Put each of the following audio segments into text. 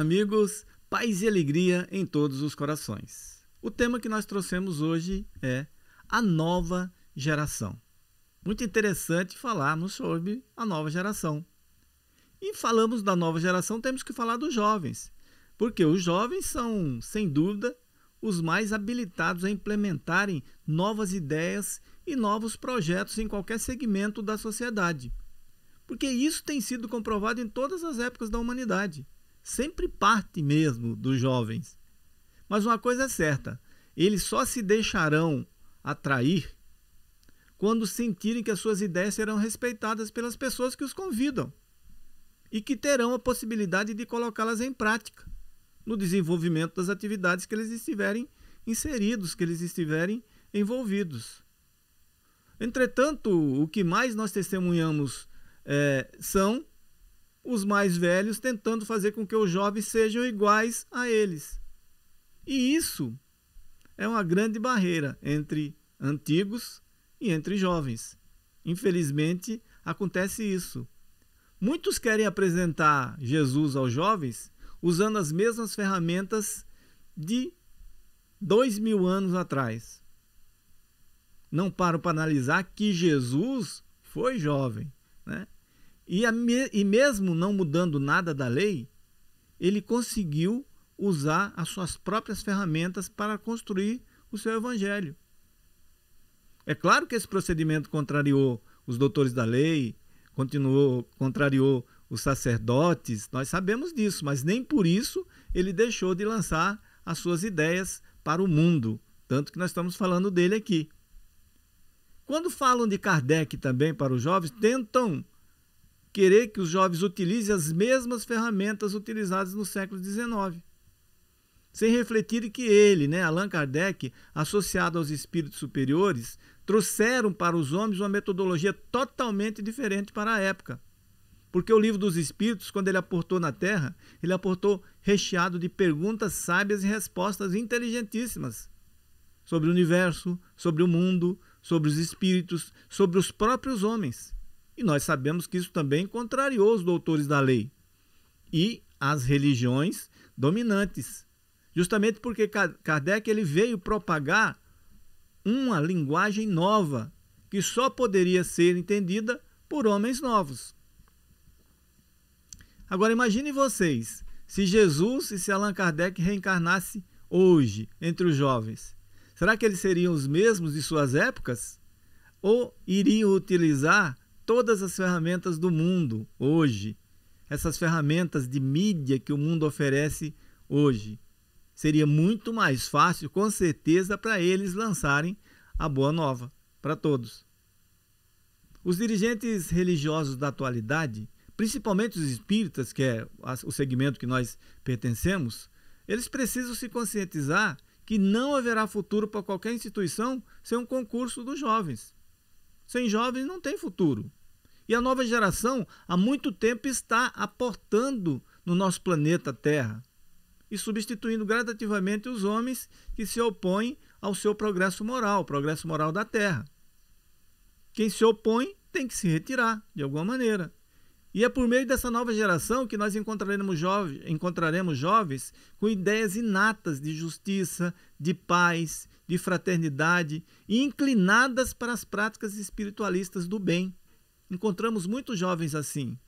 amigos, paz e alegria em todos os corações. O tema que nós trouxemos hoje é a nova geração. Muito interessante falarmos sobre a nova geração. E falamos da nova geração, temos que falar dos jovens, porque os jovens são, sem dúvida, os mais habilitados a implementarem novas ideias e novos projetos em qualquer segmento da sociedade. Porque isso tem sido comprovado em todas as épocas da humanidade sempre parte mesmo dos jovens. Mas uma coisa é certa: eles só se deixarão atrair quando sentirem que as suas ideias serão respeitadas pelas pessoas que os convidam e que terão a possibilidade de colocá-las em prática no desenvolvimento das atividades que eles estiverem inseridos, que eles estiverem envolvidos. Entretanto, o que mais nós testemunhamos é, são os mais velhos tentando fazer com que os jovens sejam iguais a eles. E isso é uma grande barreira entre antigos e entre jovens. Infelizmente, acontece isso. Muitos querem apresentar Jesus aos jovens usando as mesmas ferramentas de dois mil anos atrás. Não paro para analisar que Jesus foi jovem. E, a, e mesmo não mudando nada da lei, ele conseguiu usar as suas próprias ferramentas para construir o seu evangelho. É claro que esse procedimento contrariou os doutores da lei, continuou, contrariou os sacerdotes, nós sabemos disso, mas nem por isso ele deixou de lançar as suas ideias para o mundo, tanto que nós estamos falando dele aqui. Quando falam de Kardec também para os jovens, tentam querer que os jovens utilizem as mesmas ferramentas utilizadas no século XIX. Sem refletir que ele, né, Allan Kardec, associado aos espíritos superiores, trouxeram para os homens uma metodologia totalmente diferente para a época. Porque o livro dos Espíritos, quando ele aportou na Terra, ele aportou recheado de perguntas sábias e respostas inteligentíssimas sobre o universo, sobre o mundo, sobre os espíritos, sobre os próprios homens. E nós sabemos que isso também contrariou os doutores da lei e as religiões dominantes. Justamente porque Kardec ele veio propagar uma linguagem nova que só poderia ser entendida por homens novos. Agora imagine vocês, se Jesus e se Allan Kardec reencarnasse hoje entre os jovens, será que eles seriam os mesmos de suas épocas? Ou iriam utilizar todas as ferramentas do mundo hoje, essas ferramentas de mídia que o mundo oferece hoje. Seria muito mais fácil, com certeza, para eles lançarem a boa nova para todos. Os dirigentes religiosos da atualidade, principalmente os espíritas, que é o segmento que nós pertencemos, eles precisam se conscientizar que não haverá futuro para qualquer instituição sem um concurso dos jovens. Sem jovens não tem futuro. E a nova geração há muito tempo está aportando no nosso planeta Terra e substituindo gradativamente os homens que se opõem ao seu progresso moral, progresso moral da Terra. Quem se opõe tem que se retirar, de alguma maneira. E é por meio dessa nova geração que nós encontraremos, jovens, encontraremos jovens com ideias inatas de justiça, de paz, de fraternidade, inclinadas para as práticas espiritualistas do bem. Encontramos muitos jovens assim.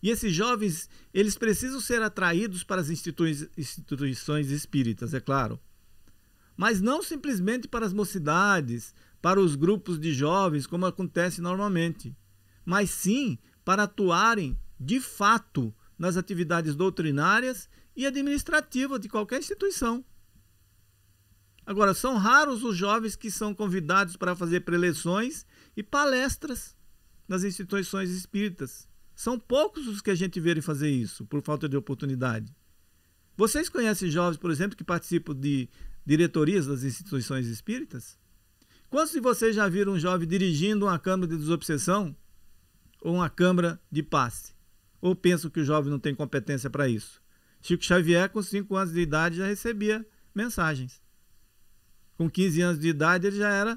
E esses jovens, eles precisam ser atraídos para as institui instituições espíritas, é claro. Mas não simplesmente para as mocidades, para os grupos de jovens, como acontece normalmente, mas sim para atuarem de fato nas atividades doutrinárias e administrativas de qualquer instituição. Agora, são raros os jovens que são convidados para fazer preleções e palestras nas instituições espíritas. São poucos os que a gente vê fazer isso, por falta de oportunidade. Vocês conhecem jovens, por exemplo, que participam de diretorias das instituições espíritas? Quantos de vocês já viram um jovem dirigindo uma câmara de desobsessão ou uma câmara de passe? Ou pensam que o jovem não tem competência para isso? Chico Xavier, com 5 anos de idade, já recebia mensagens. Com 15 anos de idade, ele já era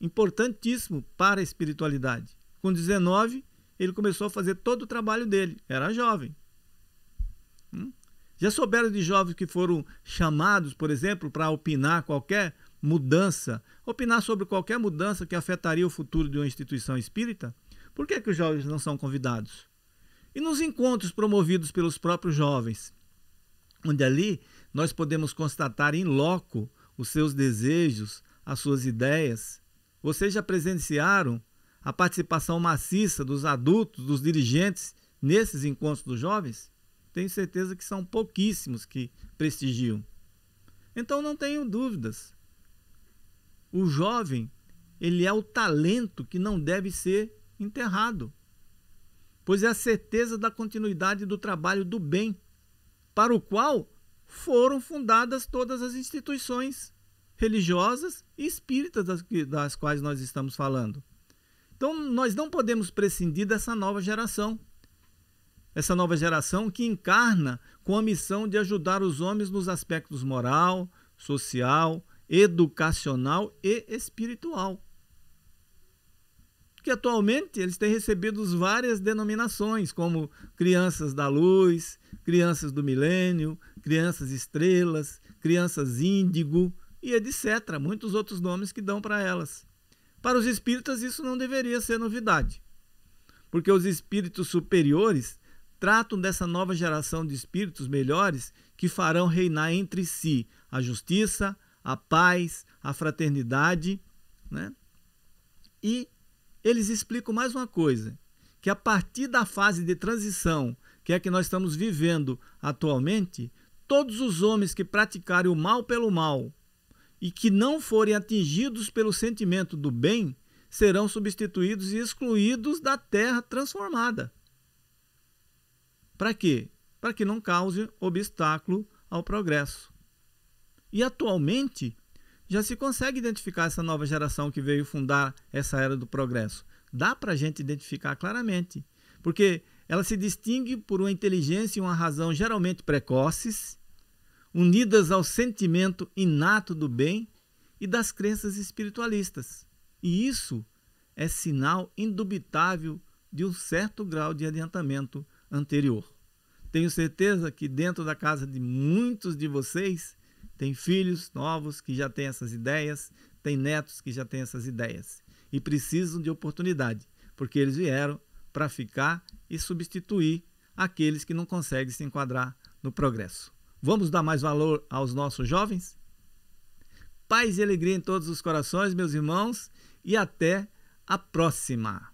importantíssimo para a espiritualidade. Com 19, ele começou a fazer todo o trabalho dele. Era jovem. Hum? Já souberam de jovens que foram chamados, por exemplo, para opinar qualquer mudança, opinar sobre qualquer mudança que afetaria o futuro de uma instituição espírita? Por que, é que os jovens não são convidados? E nos encontros promovidos pelos próprios jovens, onde ali nós podemos constatar em loco os seus desejos, as suas ideias. Vocês já presenciaram a participação maciça dos adultos, dos dirigentes nesses encontros dos jovens? Tenho certeza que são pouquíssimos que prestigiam. Então não tenho dúvidas. O jovem, ele é o talento que não deve ser enterrado, pois é a certeza da continuidade do trabalho do bem, para o qual foram fundadas todas as instituições religiosas e espíritas das, das quais nós estamos falando. Então, nós não podemos prescindir dessa nova geração. Essa nova geração que encarna com a missão de ajudar os homens nos aspectos moral, social, educacional e espiritual. Que atualmente eles têm recebido várias denominações, como crianças da luz, crianças do milênio, crianças estrelas, crianças índigo e etc. Muitos outros nomes que dão para elas. Para os espíritas, isso não deveria ser novidade, porque os espíritos superiores tratam dessa nova geração de espíritos melhores que farão reinar entre si a justiça, a paz, a fraternidade. Né? E eles explicam mais uma coisa: que a partir da fase de transição que é que nós estamos vivendo atualmente, todos os homens que praticarem o mal pelo mal e que não forem atingidos pelo sentimento do bem serão substituídos e excluídos da terra transformada. Para quê? Para que não cause obstáculo ao progresso. E atualmente já se consegue identificar essa nova geração que veio fundar essa era do progresso. Dá para a gente identificar claramente, porque ela se distingue por uma inteligência e uma razão geralmente precoces unidas ao sentimento inato do bem e das crenças espiritualistas. E isso é sinal indubitável de um certo grau de adiantamento anterior. Tenho certeza que dentro da casa de muitos de vocês tem filhos novos que já têm essas ideias, tem netos que já têm essas ideias e precisam de oportunidade, porque eles vieram para ficar e substituir aqueles que não conseguem se enquadrar no progresso. Vamos dar mais valor aos nossos jovens? Paz e alegria em todos os corações, meus irmãos, e até a próxima!